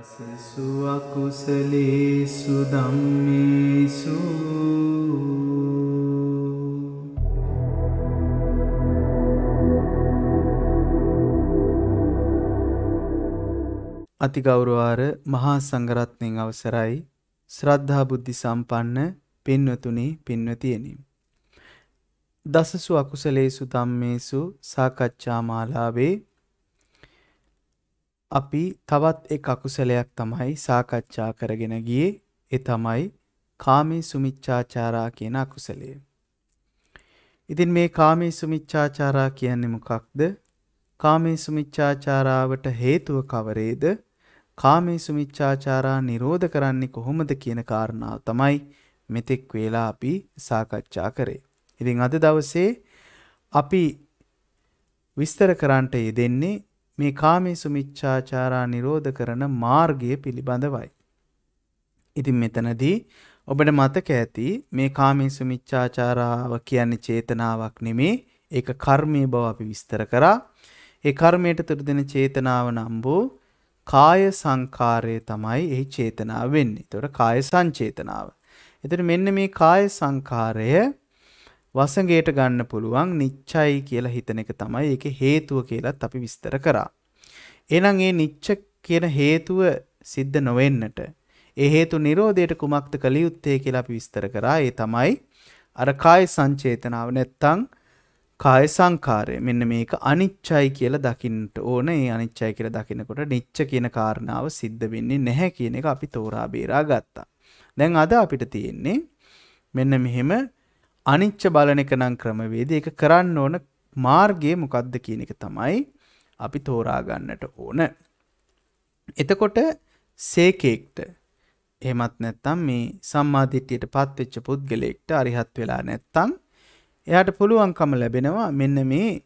අසසු අකුසලේසු ධම්මේසු අතිගෞරවාර මහා සංඝරත්නයන් අවසරයි ශ්‍රද්ධා බුද්ධි සම්පන්න පින්වතුනි පින්වතියනි දසසු අකුසලේසු ධම්මේසු සාකච්ඡා මාලාවේ අපි තවත් එක් අකුසලයක් තමයි සාකච්ඡා කරගෙන ගියේ ඒ තමයි කාමී සුමිච්ඡාචාරා කියන අකුසලය. ඉතින් මේ කාමී සුමිච්ඡාචාරා කියන්නේ මොකක්ද? කාමී සුමිච්ඡාචාරාවට හේතුව කවරේද? කාමී සුමිච්ඡාචාරා නිරෝධ කරන්නේ කොහොමද කියන කාරණාව තමයි මෙතෙක් වේලා අපි සාකච්ඡා කරේ. ඉතින් අද දවසේ අපි විස්තර කරන්නට යෙදෙන්නේ මේ කාමේසු මිච්ඡාචාරා නිරෝධ කරන මාර්ගය පිළිබඳවයි. ඉතින් මෙතනදී ඔබට මතක ඇති මේ කාමේසු මිච්ඡාචාරාව කියන්නේ චේතනාවක් නෙමේ ඒක කර්මය බව අපි විස්තර කරා. ඒ කර්මයට තුරුදෙන චේතනාව නම් වූ කාය සංකාරය තමයි එහි චේතනාව වෙන්නේ. එතකොට කාය සංචේතනාව. එතකොට මෙන්න මේ කාය සංකාරය වසඟයට ගන්න පුළුවන් නිච්චයි කියලා හිතන එක තමයි ඒක හේතුව කියලත් අපි විස්තර කරා. එනම් ඒ නිච්ච කියන හේතුව සිද්ධ නොවෙන්නට ඒ හේතු නිරෝධයට කුමක්ද කළ යුත්තේ කියලා අපි විස්තර කරා. ඒ තමයි අර කාය සංචේතනාව නැත්තම් කාය සංකාරය මෙන්න මේක අනිච්චයි කියලා දකින්නට ඕන ඒ අනිච්චයි කියලා දකිනකොට නිච්ච කියන කාරණාව සිද්ධ වෙන්නේ නැහැ කියන එක අපි තෝරා බේරා ගත්තා. දැන් අද අපිට තියෙන්නේ මෙන්න මෙහෙම අනිච්ච බලන එක නම් ක්‍රමවේද එක කරන්න ඕන මාර්ගය මොකක්ද කියන එක තමයි අපි තෝරාගන්නට ඕන. එතකොට සේකෙක්ට එහෙමත් නැත්තම් මේ සම්මාධිට්‍යයට පත්වෙච්ච පුද්ගලෙක්ට අරිහත් වෙලා නැත්තං එයාට පුළුවන්කම ලැබෙනවා මෙන්න මේ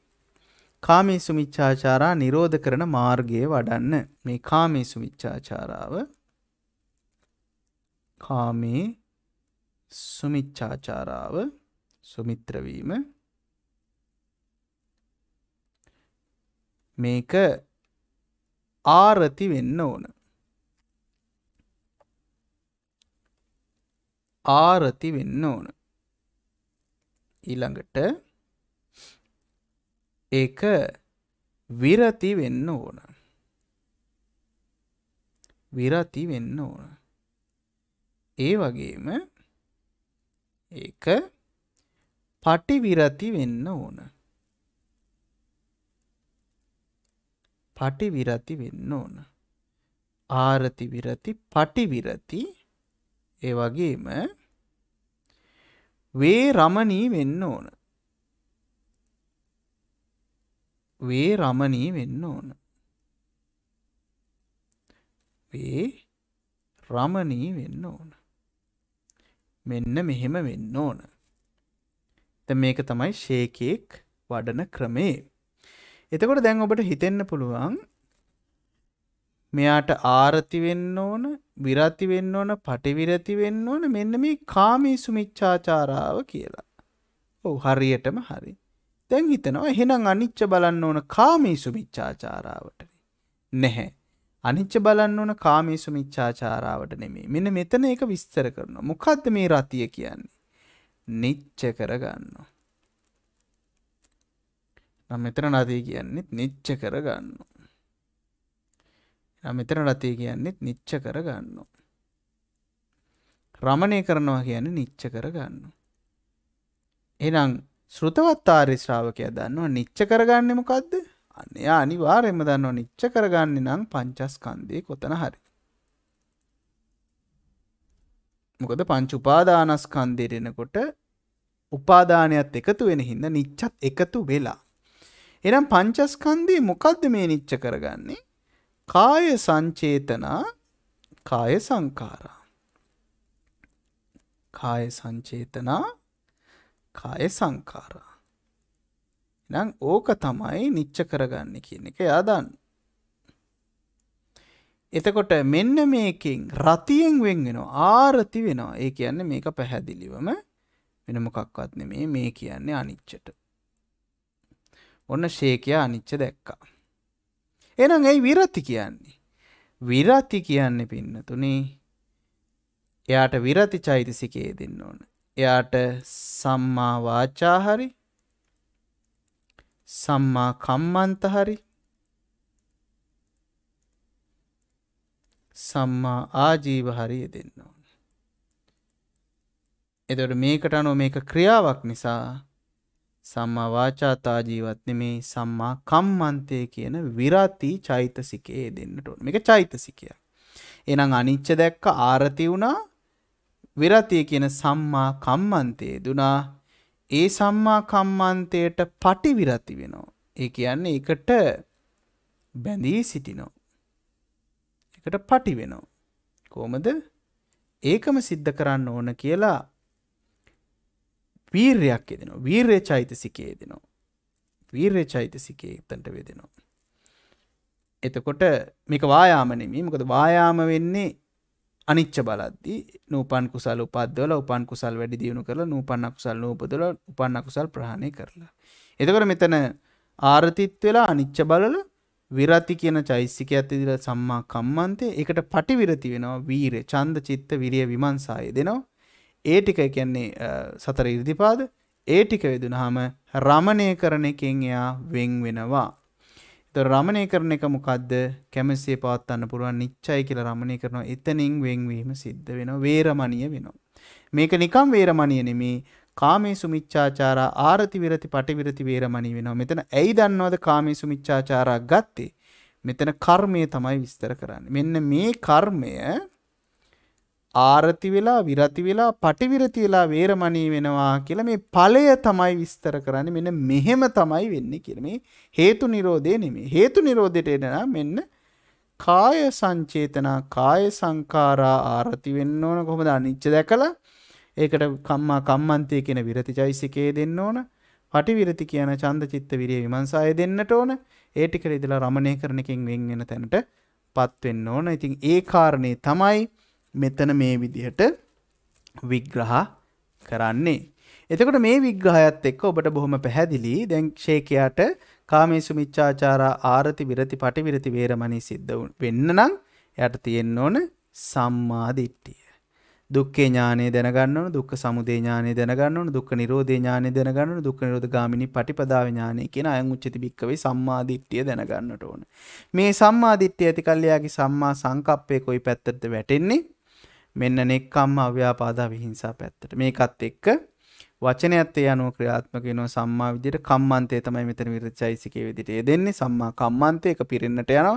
කාමී සුමිච්චාචාරා නිරෝධ කරන මාර්ගය වඩන්න මේ කාමී සුමිච්චාචාරාව කාමී සුමිච්චාචාරාව සුමිත්‍රවීම මේක ආරති වෙන්න ඕන ආරති වෙන්න ඕන ඊළඟට ඒක විරති වෙන්න ඕන විරති වෙන්න ඕන ඒ වගේම ඒක පටිවිරති වෙන්න ඕන. පටිවිරති වෙන්න ඕන. ආරති විරති පටිවිරති ඒ වගේම වේ රමණී වෙන්න ඕන. වේ රමණී වෙන්න ඕන. වේ රමණී වෙන්න ඕන. මෙන්න මෙහෙම වෙන්න ඕන. මේක තමයි ශේකයෙක් වඩන ක්‍රමේ. එතකොට දැන් ඔබට හිතෙන්න පුළුවන් මෙයාට ආරති වෙන්න ඕන විරති වෙන්න ඕන පටිවිරති වෙන්න ඕන මෙන්න මේ කාමී සුමිච්ඡාචාරාව කියලා. ඔව් හරියටම හරි. දැන් හිතනවා එහෙනම් අනිච්ච බලන්න ඕන කාමී සුමිච්ඡාචාරාවට. නැහැ. අනිච්ච බලන්න ඕන කාමී සුමිච්ඡාචාරාවට නෙමෙයි. මෙන්න මෙතන ඒක විස්තර කරනවා. මොකද්ද මේ රතිය කියන්නේ? නිච්ච කරගන්නවා. මෙතන රතිය කියන්නෙත් නිච්ච කරගන්න. මෙතන රතිය කියන්නෙත් නිච්ච කරගන්න. රමණය කරනවා කියන නිච්ච කරගන්න. එනම් ශෘතවත්තාරි ශ්‍රාවකය දන්නවා නිච්ච කරගන්නෙ මොකක්ද? අනයා අනිවාර්යෙන්ම දන්නවා නිච්ච කරගන්නේ නම් පංචස්කන්ධේ කොතන හරි. මොකද පංචුපාදානස්කන්දේරෙනකොට උපාදානයක්ත් එකතු වෙන හින්ද නිච්චත් එකතු වෙලා. එනම් පංචස්කන්දී මොකක්ද මේ නිච්ච කරගන්නේ කාය සංචේතනා කාය සංකාරා. කාය සංචේතනා කාය සංකාරා. නම් ඕක තමයි නිච්ච කරගන්න කියන එක යාදන්න. එතකොට මෙන්න මේකින් රතියෙන් වෙන් වෙන ආරති වෙනවා ඒ කියන්නේ මේක පැහැදිලිවම වෙන මොකක්වත් නෙමේ මේ කියන්නේ අනිච්චට. ඔන්න ශේකයා අනිච්ච දැක්කා. එහෙනම් ඇයි විරති කියන්නේ? විරති කියන්නේ පින්නතුනේ එයාට විරති චෛතසිකයේ දෙන්න ඕන. එයාට සම්මා වාචා හරි සම්මා කම්මන්ත හරි සම්මා ආජීව හරිය දෙන්න ඕන. එතට මේකට අනුව මේක ක්‍රියාවක් නිසා සම්මා වාචාතා ජීවත් නෙමේ සම්මා කම්මන්තය කියන විරාතී චෛතසිකයේ දෙන්නට ඕන මේක චෛතසිකය. එනම් අනිච්ච දැක්ක ආරති වුණා විරතිය කියන සම්මා කම්මන්තයේ දුනා ඒ සම්මා කම්මන්තයට පටිවිරති වෙනවා. ඒ කියන්නේ එකට බැඳී සිටිනෝ. එකට පටි වෙනවා. කෝමද ඒකම සිද්ධ කරන්න ඕන කියලා වීර්යක් එදෙනවා වීර්ය චෛතසිකයේ දෙනවා. වීර්ය චෛතසිකයේ එතන්ට වෙදෙනවා. එතකොට මේක වායාම නෙමේ මොකද වායාම වෙන්නේ අනිච්ච බලද්දි නූපන් කුසල් උපද්දවල උපන් කුසල් වැඩි දියුණු කරලා නූපන්න කුසල් නූපදවල උපන්න කුසල් ප්‍රහණය කරලා. එතකොට මෙතන ආරතිත් වෙලා අනිච්ච බලල විරති කියන චෛසිකයත් ඉදිර සම්මා කම්මන්තේ එකට පටිවිරති වෙනවා වීර චන්ද චිත්ත විරිය විමංසාය දෙනවා ඒ ටික කියන්නේ සතර ඉර්දිපාද ඒ ටික වෙදුනහම රමණය කරන එකෙන් එයා වෙන් වෙනවා රමණය කරන එක මොකක්ද කැමසේ පාත්තන්න පුළුවන් නිච්චයි කියලා රමණය කරනවා එතනින් වෙන්වීම සිද්ධ වෙන වේරමණිය වෙනවා මේක නිකම් වේරමණිය නෙමේ කාමේසු මිච්ඡාචාරා ආරති විරති පටිවිරති වේරමණී වෙනවා. මෙතන ඇයි දන්නවද කාමේසු මිච්ඡාචාරා ගත්තේ? මෙතන කර්මය තමයි විස්තර කරන්නේ. මෙන්න මේ කර්මය ආරති වෙලා විරති වෙලා පටිවිරති වෙලා වේරමණී වෙනවා කියලා මේ ඵලය තමයි විස්තර කරන්නේ. මෙන්න මෙහෙම තමයි වෙන්නේ කියලා. මේ හේතු නිරෝධය නෙමෙයි. හේතු නිරෝධයට එනවා මෙන්න කාය සංචේතනා කාය සංකාරා ආරති වෙන්න ඕන කොහොමද අනිච්ච දැකලා ඒකට කම්මා කම්මන්තය කියන විරති චෛසිකයේ දෙන්න ඕන පටි විරති කියන චන්ද චිත්ත විරිය විමංසාය දෙන්නට ඕන ඒ ටික ඉදලා රමණය කරන එකෙන් වෙන් වෙන තැනට පත් වෙන්න ඕන. ඉතින් ඒ කාරණේ තමයි මෙතන මේ විදිහට විග්‍රහ කරන්නේ. එතකොට මේ විග්‍රහයත් එක්ක ඔබට බොහොම පැහැදිලි දැන් ශේකයාට කාමේසු මිච්ඡාචාරා ආරති විරති පටිවිරති වේරමණී සිද්ධ වෙන්න නම් එයාට තියෙන්න ඕන සම්මා දිට්ඨිය. දුක්ඛේ ඥානෙ දැනගන්න ඕන දුක්ඛ සමුදය ඥානෙ දැනගන්න ඕන දුක්ඛ නිරෝධේ ඥානෙ දැනගන්න ඕන දුක්ඛ නිරෝධ ගාමිනී පටිපදාව ඥානෙ කියන අයං උච්චති භික්කවේ සම්මා දිට්ඨිය දැනගන්නට ඕන මේ සම්මා දිට්ඨිය ඇති කල්යාගේ සම්මා සංකප්පේ කොයි පැත්තටද වැටෙන්නේ මෙන්න නෙක්ඛම්ම අව්‍යාපාදා විහිංසා පැත්තට මේකත් එක්ක වචනයත් ඒ අනුව ක්‍රියාත්මක වෙනවා සම්මා විදිහට කම්මන්තේ තමයි මෙතන විරචයිසිකේ විදිහට ඒ දෙන්නේ සම්මා කම්මන්තේ එක පිරෙන්නට යනවා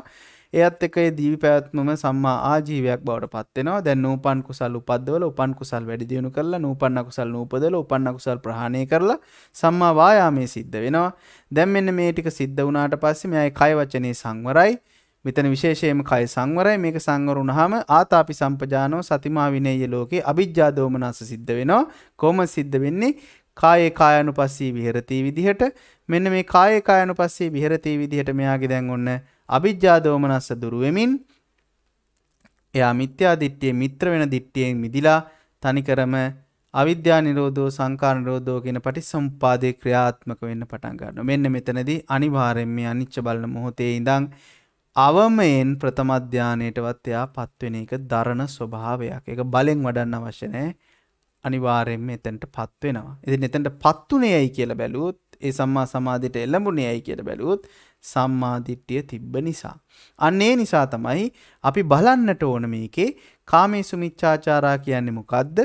එයත් එක දී පැත්මම සම්මා ආජීවයක් බවට පත්වෙනවා දැ නූපන් කුසල් උපදවල උපන් කුසල් වැඩිදියුණු කරලා නූපන්න කුසල් නූපදල උපන්න කුසල් ප්‍රහණය කරලා සම්මාවායාමේ සිද්ධ වෙනවා දැම් මෙන්න මේ ටික සිද්ධ වනාට පස්සේ මෙයයි කයිවචනය සංවරයි මෙතන විශේෂයම කය සංවරයි මේක සංවර වුණාම ආතාපි සම්පජානෝ සතිමා විනේය ලෝකේ අවිජ්ජා දෝමනස සිද්ධ වෙනවා කොහොම සිද්ධ වෙන්නේ කායේ කායනුපස්සී විහෙරති විදිහට මෙන්න මේ කායේ කායනුපස්සී විහෙරති විදිහට මෙයාගේ දැන් ඔන්න අවිජ්ජා දෝමනස්ස දුරු වෙමින් එයා මිත්‍යා දිට්ඨියේ මිත්‍ර වෙන දිට්ඨියෙන් මිදිලා තනිකරම අවිද්‍යා නිරෝධෝ සංකාර නිරෝධෝ කියන පටිසම්පාදේ ක්‍රියාත්මක වෙන්න පටන් ගන්නවා. මෙන්න මෙතනදී අනිවාර්යෙන් මේ අනිච්ච බලන මොහොතේ ඉඳන් අවමයෙන් ප්‍රථම ධානයටවත් එයාපත් වෙන එක දරණ ස්වභාවයක්. ඒක බලෙන් වඩන්න අවශ්‍ය නැහැ. අනිවාර්යෙන්ම එතනටපත් වෙනවා. ඉතින් එතනටපත් උනේයි කියලා බැලුවොත් ඒ සම්මා සමාධියට එළඹුණේ ඇයි කියලා බැලුවොත් සම්මාදිට්ඨිය තිබ්බ නිසා. අන්න ඒ නිසා තමයි අපි බලන්නට ඕන මේකේ කාමේසු මිච්ඡාචාරා කියන්නේ මොකද්ද?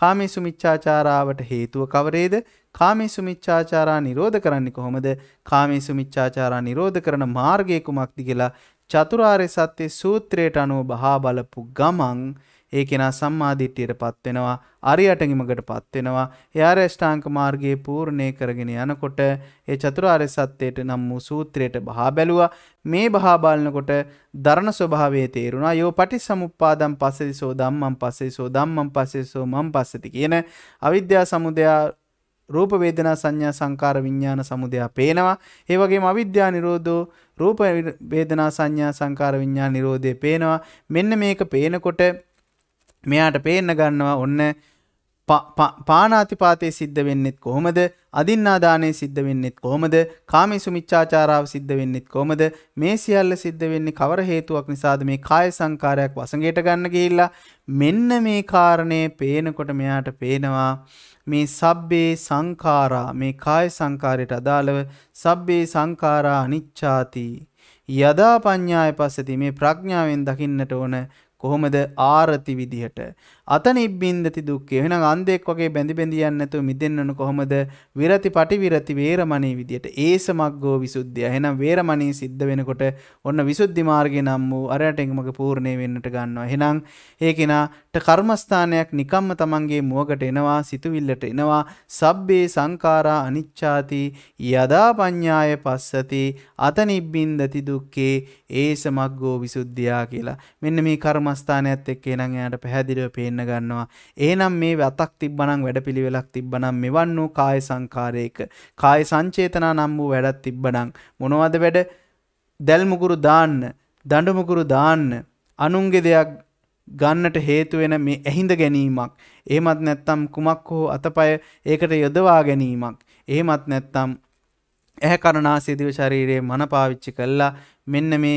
කාමේසු මිච්ඡාචාරාවට හේතුව කවරේද? කාමේසු මිච්ඡාචාරා නිරෝධ කරන්නේ කොහොමද? කාමේසු මිච්ඡාචාරා නිරෝධ කරන මාර්ගය කුමක්ද කියලා චතුරාර්ය සත්‍ය සූත්‍රයට අනුව බහා බලපු ගමන් ඒ කෙනා සම්මාධිට්්‍යයට පත්වෙනවා අරියටගිමකට පත්වෙනවා යාර්ෂ්ඨාංක මාර්ගයේ පූර්ණය කරගෙන යනකොට ඒ චතුරාර්ය සත්‍යයට නම් වූ සූත්‍රයට බහා බැලුවා මේ බහා බලනකොට දරණ ස්වභාවයේ තේරුණා යෝ පටි සමුප්පාදම් පස්සෙසෝ ධම්මම් පස්සෙසෝ ධම්මම් පස්සෙසෝ මම් පස්සති කියන අවිද්‍යා සමුදයා රූප වේදනා සංඥා සංකාර විඥාන සමුදයා පේනවා ඒ වගේම අවිද්‍යා නිරෝධෝ රූප වේදනා සංඥා සංකාර විඥාන නිරෝධය පේනවා මෙන්න මේක පේනකොට මෙයාට පේන්න ගන්නවා ඔන්න පානාතිපාතය සිද්ධ වෙන්නෙත් කොහොමද අධින්නාදානය සිද්ධ වෙන්නෙත් කොහොමද කාමේ සුමිච්චාචාරාව සිද්ධ වෙන්නෙත් කොහොමද මේ සියල්ල සිද්ධ වෙන්නේ කවර හේතුවක් නිසාද මේ කාය සංකාරයක් වසඟයට ගන්න ගිහිල්ලා මෙන්න මේ කාරණය පේනකොට මෙයාට පේනවා මේ සබ්බේ සංකාරා මේ කාය සංකාරයට අදාළව සබ්බේ සංකාරා අනිච්ඡාති යදා පඤ්ඤාය පස්සති මේ ප්‍රඥාවෙන් දකින්නට ඕන කොහොමද ආරති විදිහට අතනිබ්බින්දති දුක්ඛය එහෙනම් අන්ධෙක් වගේ බැඳි බැඳි යන්නේ නැතුව මිදෙන්නන කොහොමද විරති පටිවිරති වේරමණී විදිහට ඒ සමග්ගෝ විසුද්ධිය එහෙනම් වේරමණී සිද්ධ වෙනකොට ඔන්න විසුද්ධි මාර්ගේ නම් වූ අරයටෙන්මක පූර්ණේ වෙන්නට ගන්නවා එහෙනම් ඒ කෙනාට කර්මස්ථානයක් නිකම්ම තමන්ගේ මුවකට එනවා සිතුවිල්ලට එනවා සබ්බේ සංඛාරා අනිච්ඡාති යදා පඤ්ඤාය පස්සති අතනිබ්බින්දති දුක්ඛේ ඒසමග්ගෝ විසුද්ධියා කියලා මෙන්න මේ කර්ම කර්මස්ථානයක්ත් එක් එනම් එයාට පැහැදිලිව පේන්න ගන්නවා ඒනම් මේ වැතක් තිබ්බනම් වැඩපිළිවෙලක් තිබ්බනම් මෙවන් වූ කාය සංකාරයක කාය සංචේතනා නම් වූ වැඩක් තිබ්බනම් මොනවද වැඩ දැල්මුගුරු දාන්න දඬුමුගුරු දාන්න අනුන්ගේ දෙයක් ගන්නට හේතුවෙන මේ ඇහිඳ ගැනීමක් ඒමත් නැත්තම් කුමක් හෝ අතපය ඒකට යොදවා ගැනීමක් ඒමත් නැත්තම් ඇහැ කරනාසේ දිව ශරීරයේ මන පාවිච්චි කළා මෙන්න මේ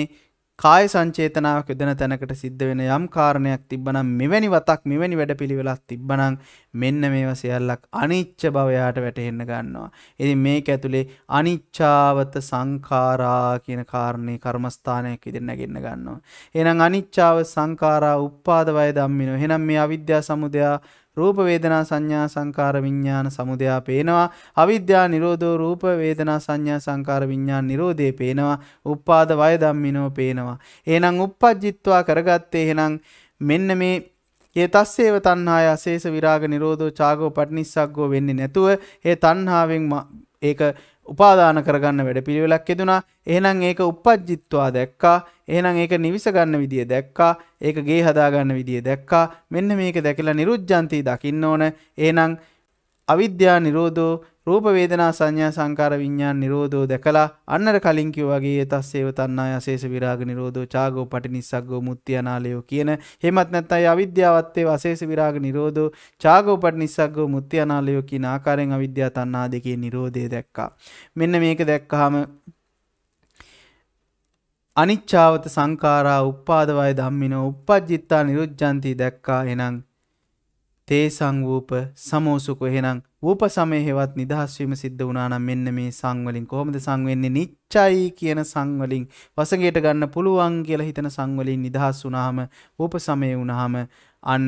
කාය සංචේතනාවක් යොදන තැනකට සිද්ධ වෙන යම් කාරණයක් තිබ්බනම් මෙවැනි වතක් මෙවැනි වැඩපිළිවෙලක් තිබ්බනම් මෙන්න මේවා සියල්ලක් අනිච්ච භවයට වැටෙන්න ගන්නවා. ඉතින් මේක ඇතුලේ අනිච්චාවත සංඛාරා කියන කාරණේ කර්මස්ථානයක් විදිහට නැගෙන්න ගන්නවා. එහෙනම් අනිච්චාව සංඛාරා උප්පාද වය ධම්මිනෝ. එහෙනම් මේ අවිද්‍යා සමුදය රූප වේදනා සංඥා සංකාර විඥාන සමුදයා පේනවා අවිද්‍යා නිරෝධෝ රූප වේදනා සංඥා සංකාර විඥාන නිරෝධේ පේනවා උප්පාද වය ධම්මිනෝ පේනවා එහෙනම් uppajjitwa කරගත්තේ එහෙනම් මෙන්න මේ ඒ තස්සේව තණ්හාය අශේෂ විරාග නිරෝධෝ චාගෝ පටිනිස්සග්ගෝ වෙන්නේ නැතුව ඒ තණ්හාවෙන් ඒක උපාදාන කරගන්න වැඩ පිළිවෙලක් යෙදුනා එහෙනම් ඒක උපජ්ජිත්වා දැක්කා එහෙනම් ඒක නිවිසගන්න විදිය දැක්කා ඒක ගේ හදාගන්න විදිය දැක්කා මෙන්න මේක දැකලා නිරුද්ධාන්ති දකින්න ඕන එහෙනම් අවිද්‍යා නිරෝධෝ රූප වේදනා සංඥා සංකාර විඥාන නිරෝධෝ දැකලා අන්නර කලින් කිව්වා වගේ තස්සේව තණ්හාය අශේෂ විරාග නිරෝධෝ චාගෝ පටිනිස්සග්ගෝ මුත්‍ති අනාලයෝ කියන එහෙමත් නැත්නම් අවිද්‍යාවත් ඒව අශේෂ විරාග නිරෝධෝ චාගෝ පටිනිස්සග්ගෝ මුත්‍ති අනාලයෝ කියන ආකාරයෙන් අවිද්‍යාව තණ්හා දෙකේ නිරෝධය දැක්කා මෙන්න මේක දැක්කහම අනිච්චාවත සංකාරා උප්පාදවය ධම්මිනෝ උපජ්ජිත්තා නිරුද්ධන්ති දැක්කා එහෙනම් තේසං වූප සමෝසුක එහෙනම් ූප සමයහෙවත් නිදහස්වීම සිද්ධ වනානම් මෙන්න මේ සංවලින් කොහොමද සංවෙන්නේ නිච්චයි කියන සංවලින් වසගේට ගන්න පුළුවන් කියල හිතන සංවලින් නිදහස් වනාහම ූප සමය වුණහම අන්න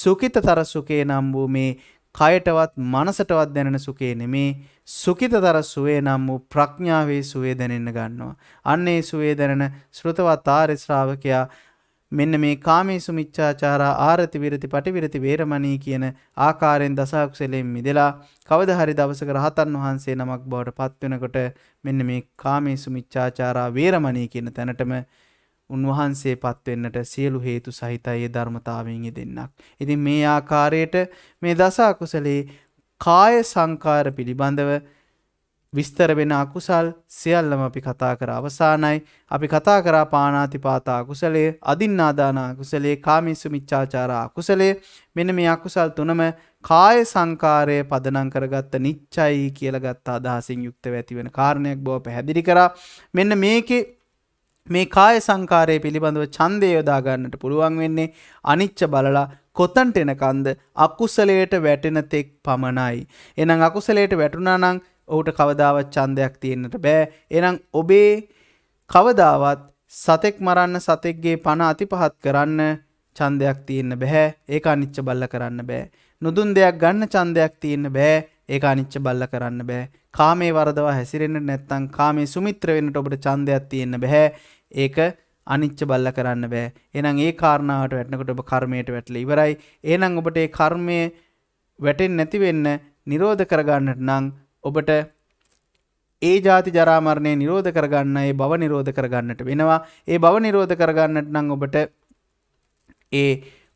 සුකිත තර සුකේ නම් වූ මේ කයටවත් මනසටවත් දැනෙන සුකේ නෙමේ සුකිත තර සුවේ නම් වූ ප්‍රඥාවේ සුවේ දැනෙන්න ගන්නවා. අන්නේ සුවේ දැනෙන ශෘතවත් ආරශ්‍රාවකයා මෙන්න මේ කාමේසු මිච්ඡාචාරා ආරති විරති පටිවිරති වේරමණී කියන ආකාරයෙන් දසකුසලෙන් මිදලා කවදා හරි දවසක රහතන් වහන්සේ නමක් බවට පත්වෙනකොට මෙන්න මේ කාමේසු මිච්ඡාචාරා වේරමණී කියන තැනටම උන්වහන්සේ පත්වෙන්නට සියලු හේතු සහිතයි ඒ ධර්මතාවයෙන් දෙන්නක්. ඉතින් මේ ආකාරයට මේ දසකුසලේ කාය සංකාර පිළිබඳව විස්තර වෙන අකුසල් සියල්ලම අපි කතා කර අවසානයි අපි කතා කරා පානාතිපාතා අකුසලේ අදින්නාදානා කුසලේ කාමිසු මිච්චාචාරා අකුසලේ මෙන මේ අකුසල් තුනම කාය සංකාරය පදනං කරගත්ත නිච්චයි කියලගත් අදහසින් යුක්ත ඇතිවෙන කාරණයක් බව පැහැදිලි කරා මෙන්න මේකේ මේ කාය සංකාරය පිළිබඳව චන්දය යොදාගන්නට පුළුවන් වෙන්නේ අනිච්ච බලලා කොතන්ට එනකන්ද අකුසලයට වැටෙන තෙක් පමණයි. එනම් අකුසලයට වැටුණා නං ඔහුට කවදාවත් ඡන්දයක් තියෙන්නට බෑ. එහෙනම් ඔබේ කවදාවත් සතෙක් මරන්න සතෙක්ගේ පණ අතිපහත් කරන්න ඡන්දයක් තියෙන්න බෑ. ඒක අනිච්ච බල්ල කරන්න බෑ. නුදුන් දෙයක් ගන්න ඡන්දයක් තියෙන්න බෑ. ඒක අනිච්ච බල්ල කරන්න බෑ. කාමේ වරදවා හැසිරෙන්න නැත්නම් කාමේ සුමිත්‍ර වෙන්නට ඔබට ඡන්දයක් තියෙන්න බෑ. ඒක අනිච්ච බල්ල කරන්න බෑ. එහෙනම් ඒ කාරණාවට වැටෙනකොට ඔබ කර්මයට වැටලා ඉවරයි. එහෙනම් ඔබට ඒ කර්මය වැටෙන්නේ නැති වෙන්න නිරෝධ කරගන්නට නම් ඔබට ඒ ජාති ජරාමරණය නිරෝධ කරගන්න ඒ බව නිරෝධ කරගන්නට වෙනවා ඒ බව නිරෝධ කරගන්නට නම් ඔබට ඒ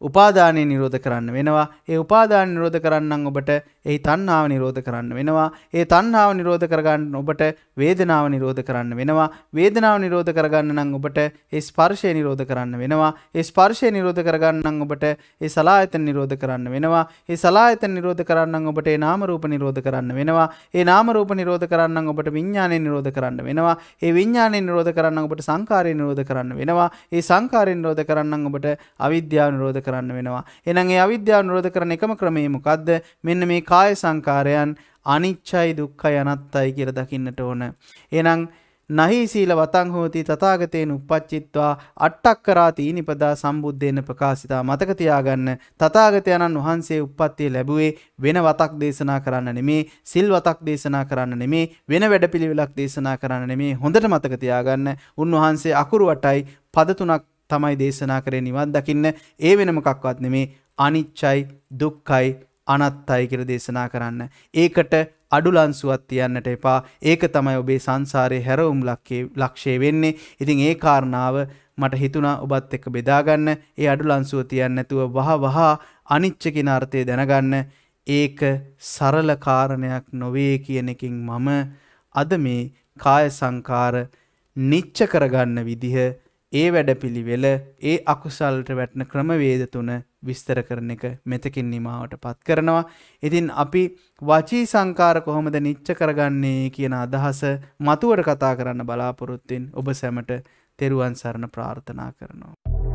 උපාදානය නිරෝධ කරන්න වෙනවා ඒ උපාදාන නිරෝධ කරන්නම් ඔබට ඒ තණ්හාව නිරෝධ කරන්න වෙනවා. ඒ තණ්හාව නිරෝධ කරගන්න ඔබට වේදනාව නිරෝධ කරන්න වෙනවා. වේදනාව නිරෝධ කරගන්න නම් ඔබට ඒ ස්පර්ශය නිරෝධ කරන්න වෙනවා. ඒ ස්පර්ශය නිරෝධ කරගන්න නම් ඔබට ඒ සලායතන නිරෝධ කරන්න වෙනවා. ඒ සලායතන නිරෝධ කරන්න නම් ඔබට ඒ නාම රූප නිරෝධ කරන්න වෙනවා. ඒ නාම රූප නිරෝධ කරන්න නම් ඔබට විඥානය නිරෝධ කරන්න වෙනවා. ඒ විඥානය නිරෝධ කරන්න ඔබට සංකාරය නිරෝධ කරන්න වෙනවා. ඒ සංකාරය නිරෝධ කරන්න ඔබට අවිද්‍යාව නිරෝධ කරන්න වෙනවා. එහෙනම් ඒ අවිද්‍යාව නිරෝධ කරන එකම ක්‍රමය මොකද්ද? මෙන්න මේ කාය සංකාරයන් අනිච්චයි දුක්ඛයි අනත්තයි කියලා දකින්නට ඕන. එහෙනම් නහි සීල වතං හෝති තථාගතේන උප්පච්චිත්වා අට්ඨක්කරාති නිපදා සම්බුද්දේන ප්‍රකාශිතා මතක තියාගන්න තථාගතයන්න් වහන්සේ උප්පත්තිය ලැබුවේ වෙන වතක් දේශනා කරන්න නෙමේ සිල් වතක් දේශනා කරන්න නෙමේ වෙන වැඩපිළිවෙලක් දේශනා කරන්න නෙමේ හොඳට මතක තියාගන්න උන්වහන්සේ අකුරු වටයි පද තුනක් තමයි දේශනා කරේ නිවන් දකින්න ඒ වෙන මොකක්වත් නෙමේ අනිච්චයි දුක්ඛයි අනත්තයි කියලා දේශනා කරන්න. ඒකට අඩුලන්සුවත් තියන්නට එපා. ඒක තමයි ඔබේ සංසාරේ හැරවුම් ලක්ෂය වෙන්නේ. ඉතින් ඒ කාරණාව මට හිතුණා ඔබත් එක්ක බෙදාගන්න. ඒ අඩුලන්සුව තියන්න නැතුව වහ වහ අනිච්ච කියන අර්ථය දැනගන්න. ඒක සරල කාරණයක් නොවේ කියන එකින් මම අද මේ කාය සංකාර නිච්ච කරගන්න විදිහ ඒ වැඩපිළිවෙල ඒ අකුසල්ට වැටෙන ක්‍රමවේද තුන විස්තර කරන එක මෙතකින් නිමාවට පත් කරනවා. ඉතින් අපි වචී සංකාර කොහොමද නිච්ච කරගන්නේ කියන අදහස මතුවට කතා කරන්න බලාපොරොත්තින් ඔබ සැමට තෙරුවන් සරණ ප්‍රාර්ථනා කරනවා.